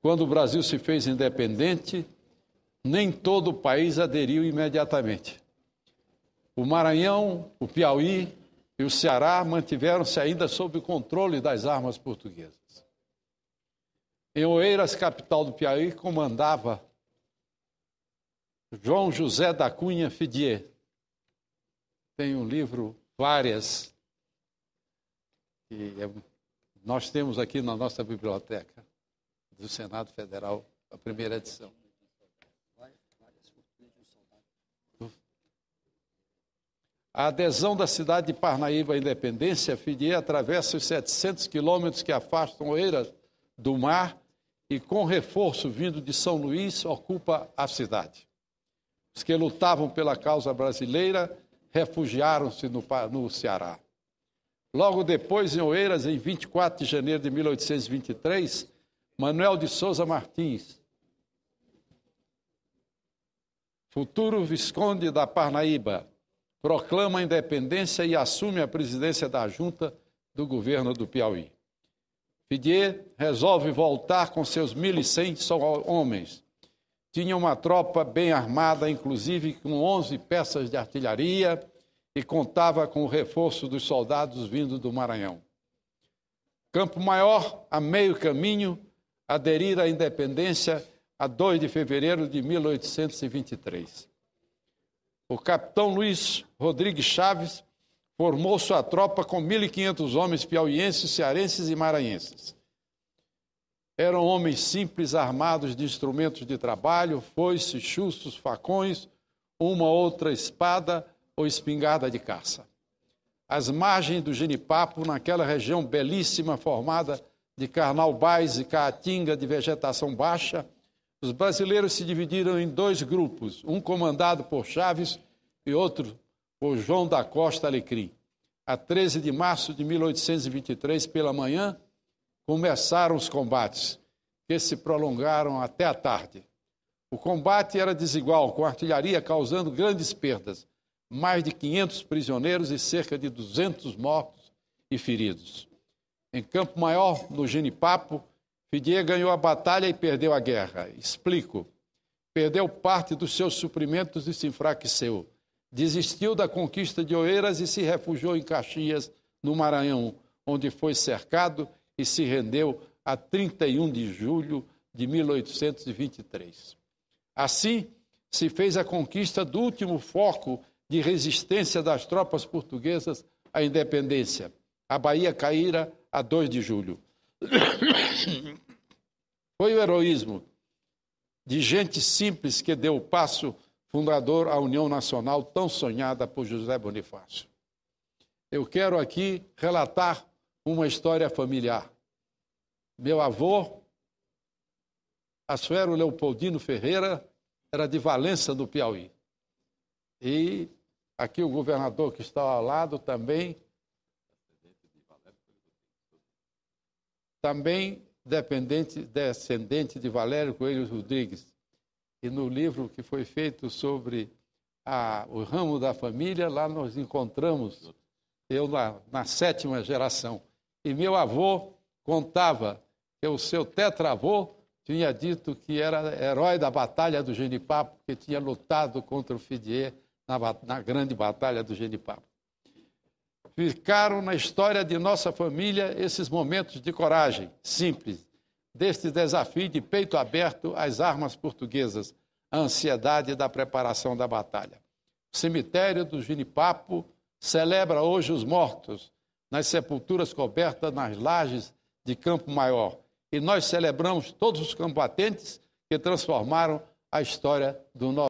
Quando o Brasil se fez independente, nem todo o país aderiu imediatamente. O Maranhão, o Piauí e o Ceará mantiveram-se ainda sob o controle das armas portuguesas. Em Oeiras, capital do Piauí, comandava João José da Cunha Fidier. Tem um livro, várias, que é nós temos aqui na nossa biblioteca do Senado Federal, a primeira edição. A adesão da cidade de Parnaíba à independência, Fidier atravessa os 700 quilômetros que afastam Oeiras do mar e, com reforço vindo de São Luís, ocupa a cidade. Os que lutavam pela causa brasileira refugiaram-se no, no Ceará. Logo depois, em Oeiras, em 24 de janeiro de 1823, Manuel de Souza Martins, futuro Visconde da Parnaíba, proclama a independência e assume a presidência da junta do governo do Piauí. Fidier resolve voltar com seus 1.100 só homens. Tinha uma tropa bem armada, inclusive com 11 peças de artilharia, e contava com o reforço dos soldados vindos do Maranhão. Campo Maior, a meio caminho, aderir à independência a 2 de fevereiro de 1823. O capitão Luiz Rodrigues Chaves formou sua tropa com 1.500 homens piauienses, cearenses e maranhenses. Eram homens simples, armados de instrumentos de trabalho, foices, chustos, facões, uma outra espada ou espingarda de caça. As margens do Genipapo, naquela região belíssima formada de carnal e caatinga de vegetação baixa, os brasileiros se dividiram em dois grupos, um comandado por Chaves e outro por João da Costa Alecrim. A 13 de março de 1823, pela manhã, começaram os combates, que se prolongaram até a tarde. O combate era desigual, com artilharia causando grandes perdas, mais de 500 prisioneiros e cerca de 200 mortos e feridos. Em Campo Maior, no Genipapo, Fidier ganhou a batalha e perdeu a guerra. Explico. Perdeu parte dos seus suprimentos e se enfraqueceu. Desistiu da conquista de Oeiras e se refugiou em Caxias, no Maranhão, onde foi cercado e se rendeu a 31 de julho de 1823. Assim, se fez a conquista do último foco de resistência das tropas portuguesas à independência. A Bahia caíra a 2 de julho. Foi o heroísmo de gente simples que deu o passo fundador à União Nacional tão sonhada por José Bonifácio. Eu quero aqui relatar uma história familiar. Meu avô, Assuero Leopoldino Ferreira, era de Valença, do Piauí. E aqui o governador que está ao lado também também descendente de Valério Coelho Rodrigues. E no livro que foi feito sobre a, o ramo da família, lá nós encontramos, eu na, na sétima geração. E meu avô contava que o seu tetravô tinha dito que era herói da Batalha do Genipapo, que tinha lutado contra o Fidier na, na grande Batalha do Genipapo. Ficaram na história de nossa família esses momentos de coragem, simples, deste desafio de peito aberto às armas portuguesas, a ansiedade da preparação da batalha. O cemitério do Ginipapo celebra hoje os mortos nas sepulturas cobertas nas lajes de Campo Maior. E nós celebramos todos os combatentes que transformaram a história do nosso.